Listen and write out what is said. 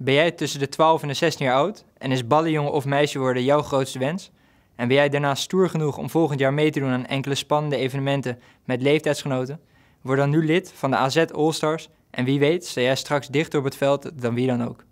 Ben jij tussen de 12 en de 16 jaar oud en is ballenjongen of meisje worden jouw grootste wens? En ben jij daarnaast stoer genoeg om volgend jaar mee te doen aan enkele spannende evenementen met leeftijdsgenoten? Word dan nu lid van de AZ All-Stars en wie weet sta jij straks dichter op het veld dan wie dan ook.